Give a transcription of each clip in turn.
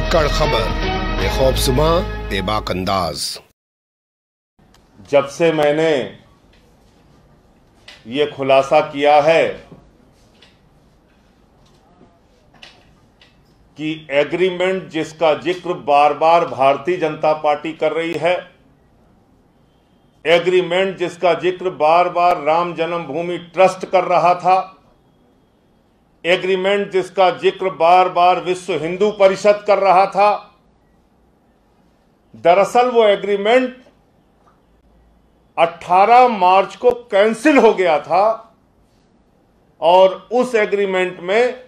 धाकड़ खबर बेखौबसुमा बेबाक अंदाज जब से मैंने ये खुलासा किया है कि एग्रीमेंट जिसका जिक्र बार बार भारतीय जनता पार्टी कर रही है एग्रीमेंट जिसका जिक्र बार बार राम जन्मभूमि ट्रस्ट कर रहा था एग्रीमेंट जिसका जिक्र बार बार विश्व हिंदू परिषद कर रहा था दरअसल वो एग्रीमेंट 18 मार्च को कैंसिल हो गया था और उस एग्रीमेंट में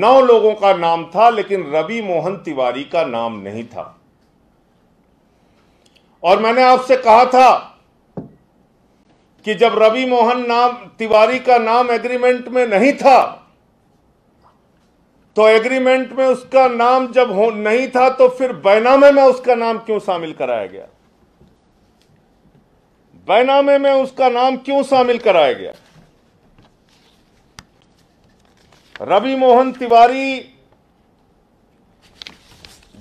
नौ लोगों का नाम था लेकिन रवि मोहन तिवारी का नाम नहीं था और मैंने आपसे कहा था कि जब रवि मोहन नाम तिवारी का नाम एग्रीमेंट में नहीं था तो एग्रीमेंट में उसका नाम जब हो नहीं था तो फिर बैनामे में उसका नाम क्यों शामिल कराया गया बैनामे में उसका नाम क्यों शामिल कराया गया रवि मोहन तिवारी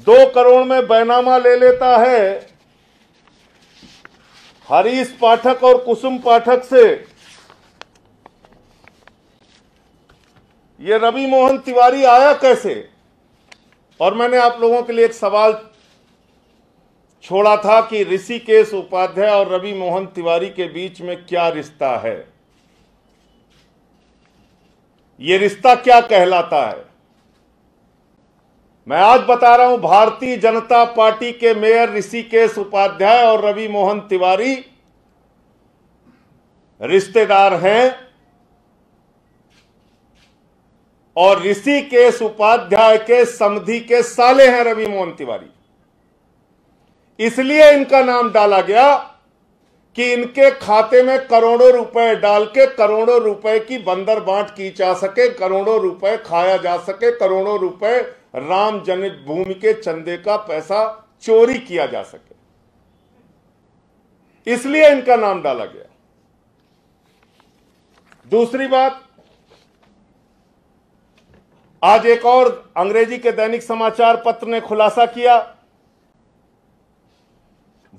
दो करोड़ में बैनामा ले लेता है हरीश पाठक और कुसुम पाठक से ये रवि मोहन तिवारी आया कैसे और मैंने आप लोगों के लिए एक सवाल छोड़ा था कि ऋषिकेश उपाध्याय और रवि मोहन तिवारी के बीच में क्या रिश्ता है ये रिश्ता क्या कहलाता है मैं आज बता रहा हूं भारतीय जनता पार्टी के मेयर ऋषिकेश उपाध्याय और रवि मोहन तिवारी रिश्तेदार हैं और ऋषिकेश उपाध्याय के समधि के साले हैं रवि मोहन तिवारी इसलिए इनका नाम डाला गया कि इनके खाते में करोड़ों रुपए डाल के करोड़ों रुपए की बंदर बांट की जा सके करोड़ों रुपए खाया जा सके करोड़ों रुपए राम भूमि के चंदे का पैसा चोरी किया जा सके इसलिए इनका नाम डाला गया दूसरी बात आज एक और अंग्रेजी के दैनिक समाचार पत्र ने खुलासा किया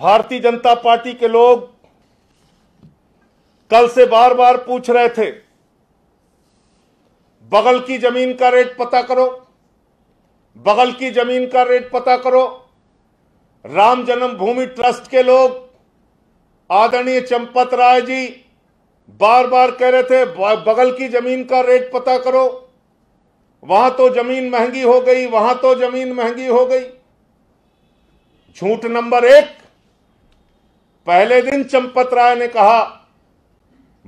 भारतीय जनता पार्टी के लोग कल से बार बार पूछ रहे थे बगल की जमीन का रेट पता करो बगल की जमीन का रेट पता करो राम जन्मभूमि ट्रस्ट के लोग आदरणीय चंपत राय जी बार बार कह रहे थे बगल की जमीन का रेट पता करो वहां तो जमीन महंगी हो गई वहां तो जमीन महंगी हो गई झूठ नंबर एक पहले दिन चंपत राय ने कहा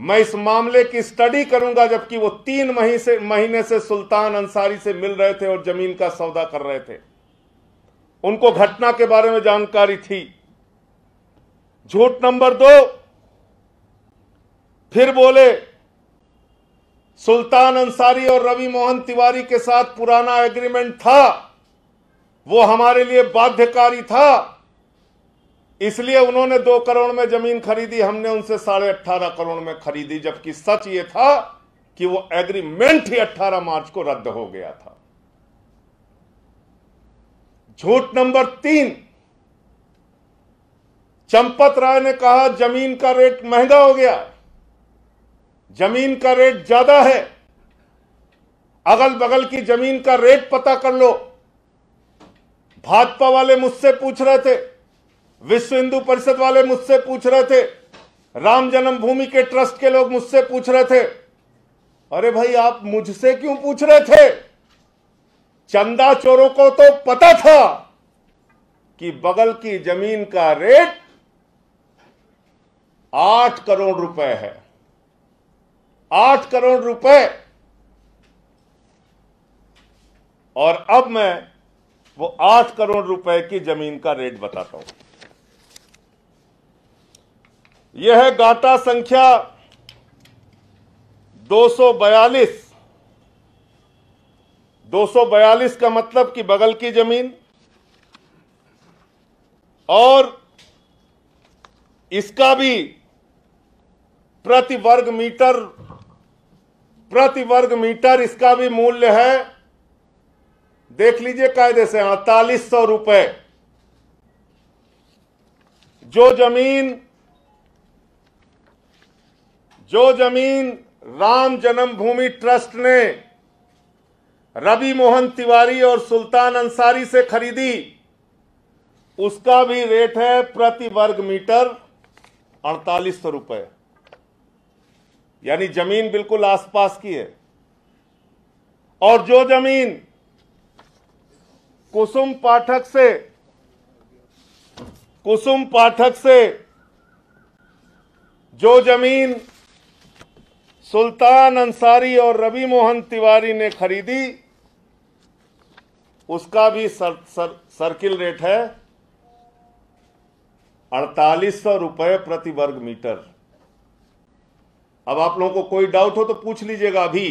मैं इस मामले की स्टडी करूंगा जबकि वो तीन महीने से महीने से सुल्तान अंसारी से मिल रहे थे और जमीन का सौदा कर रहे थे उनको घटना के बारे में जानकारी थी झूठ नंबर दो फिर बोले सुल्तान अंसारी और रवि मोहन तिवारी के साथ पुराना एग्रीमेंट था वो हमारे लिए बाध्यकारी था इसलिए उन्होंने दो करोड़ में जमीन खरीदी हमने उनसे साढ़े अट्ठारह करोड़ में खरीदी जबकि सच ये था कि वो एग्रीमेंट ही अट्ठारह मार्च को रद्द हो गया था झूठ नंबर तीन चंपत राय ने कहा जमीन का रेट महंगा हो गया जमीन का रेट ज्यादा है अगल बगल की जमीन का रेट पता कर लो भाजपा वाले मुझसे पूछ रहे थे विश्व हिंदू परिषद वाले मुझसे पूछ रहे थे राम जन्मभूमि के ट्रस्ट के लोग मुझसे पूछ रहे थे अरे भाई आप मुझसे क्यों पूछ रहे थे चंदा चोरों को तो पता था कि बगल की जमीन का रेट आठ करोड़ रुपए है आठ करोड़ रुपए और अब मैं वो आठ करोड़ रुपए की जमीन का रेट बताता हूं यह है गाटा संख्या 242 242 का मतलब कि बगल की जमीन और इसका भी प्रति वर्ग मीटर प्रति वर्ग मीटर इसका भी मूल्य है देख लीजिए कायदे से अड़तालीस सौ रुपए जो जमीन जो जमीन राम जन्मभूमि ट्रस्ट ने रवि मोहन तिवारी और सुल्तान अंसारी से खरीदी उसका भी रेट है प्रति वर्ग मीटर अड़तालीस सौ रुपये यानी जमीन बिल्कुल आसपास की है और जो जमीन कुसुम पाठक से कुसुम पाठक से जो जमीन सुल्तान अंसारी और रवि मोहन तिवारी ने खरीदी उसका भी सर, सर, सर्किल रेट है अड़तालीस सौ रुपये प्रति वर्ग मीटर अब आप लोगों को कोई डाउट हो तो पूछ लीजिएगा अभी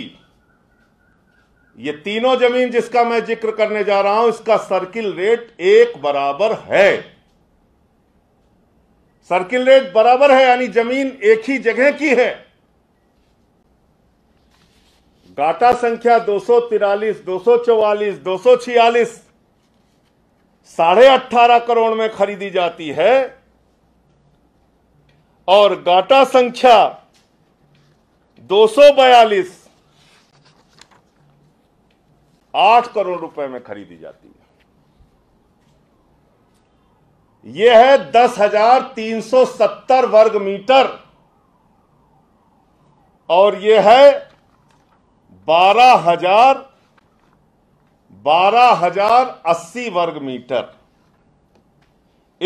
ये तीनों जमीन जिसका मैं जिक्र करने जा रहा हूं इसका सर्किल रेट एक बराबर है सर्किल रेट बराबर है यानी जमीन एक ही जगह की है गाटा संख्या दो सौ तिरालीस दो सौ चौवालीस दो सौ छियालीस साढ़े अट्ठारह करोड़ में खरीदी जाती है और गाटा संख्या बयालीस आठ करोड़ रुपए में खरीदी जाती है यह है दस हजार तीन सौ सत्तर वर्ग मीटर और यह है बारह हजार बारह हजार अस्सी वर्ग मीटर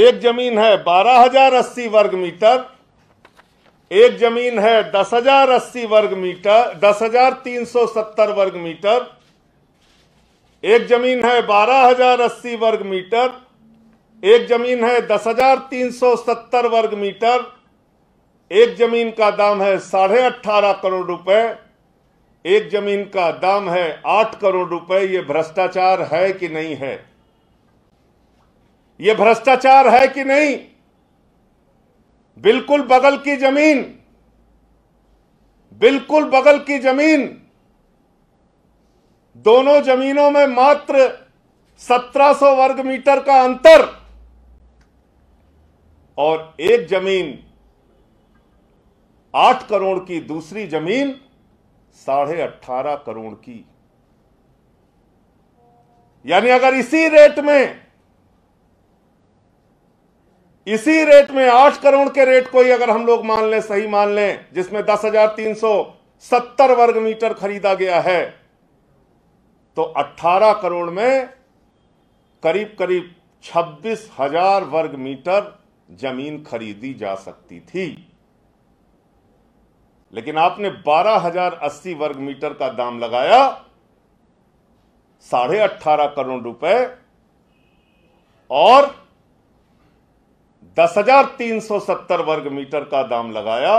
एक जमीन है बारह हजार अस्सी वर्ग मीटर एक जमीन है दस हजार अस्सी वर्ग मीटर दस हजार तीन सौ सत्तर वर्ग मीटर एक जमीन है बारह हजार अस्सी वर्ग मीटर एक जमीन है दस हजार तीन सौ सत्तर वर्ग मीटर एक जमीन का दाम है साढ़े अट्ठारह करोड़ रुपए एक जमीन का दाम है आठ करोड़ रुपए ये भ्रष्टाचार है कि नहीं है ये भ्रष्टाचार है कि नहीं बिल्कुल बगल की जमीन बिल्कुल बगल की जमीन दोनों जमीनों में मात्र 1700 वर्ग मीटर का अंतर और एक जमीन आठ करोड़ की दूसरी जमीन साढ़े अट्ठारह करोड़ की यानी अगर इसी रेट में इसी रेट में आठ करोड़ के रेट को ही अगर हम लोग मान लें सही मान लें जिसमें दस हजार तीन सौ सत्तर वर्ग मीटर खरीदा गया है तो अट्ठारह करोड़ में करीब करीब छब्बीस हजार वर्ग मीटर जमीन खरीदी जा सकती थी लेकिन आपने बारह हजार अस्सी वर्ग मीटर का दाम लगाया साढ़े अट्ठारह करोड़ रुपए और दस हजार तीन सौ सत्तर वर्ग मीटर का दाम लगाया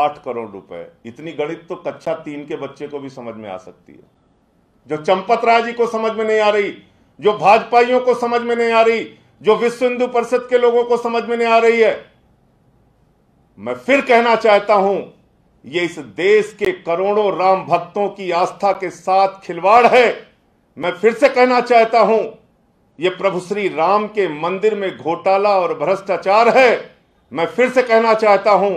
आठ करोड़ रुपए इतनी गणित तो कक्षा तीन के बच्चे को भी समझ में आ सकती है जो चंपत राय जी को समझ में नहीं आ रही जो भाजपाइयों को समझ में नहीं आ रही जो विश्व हिंदू परिषद के लोगों को समझ में नहीं आ रही है मैं फिर कहना चाहता हूं ये इस देश के करोड़ों राम भक्तों की आस्था के साथ खिलवाड़ है मैं फिर से कहना चाहता हूं ये प्रभु श्री राम के मंदिर में घोटाला और भ्रष्टाचार है मैं फिर से कहना चाहता हूं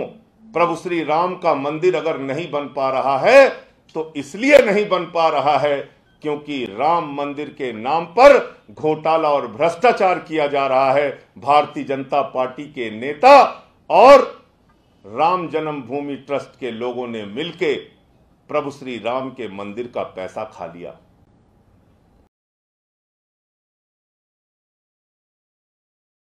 प्रभु श्री राम का मंदिर अगर नहीं बन पा रहा है तो इसलिए नहीं बन पा रहा है क्योंकि राम मंदिर के नाम पर घोटाला और भ्रष्टाचार किया जा रहा है भारतीय जनता पार्टी के नेता और राम जन्मभूमि ट्रस्ट के लोगों ने मिलकर प्रभु श्री राम के मंदिर का पैसा खा लिया